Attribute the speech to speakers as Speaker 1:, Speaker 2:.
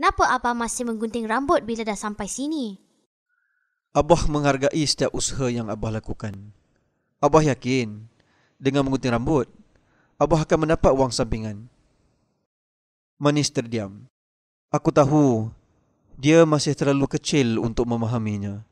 Speaker 1: Kenapa Abah masih menggunting rambut bila dah sampai sini?
Speaker 2: Abah menghargai setiap usaha yang Abah lakukan. Abah yakin dengan menggunting rambut, Abah akan mendapat wang sampingan. Manis terdiam. Aku tahu dia masih terlalu kecil untuk memahaminya.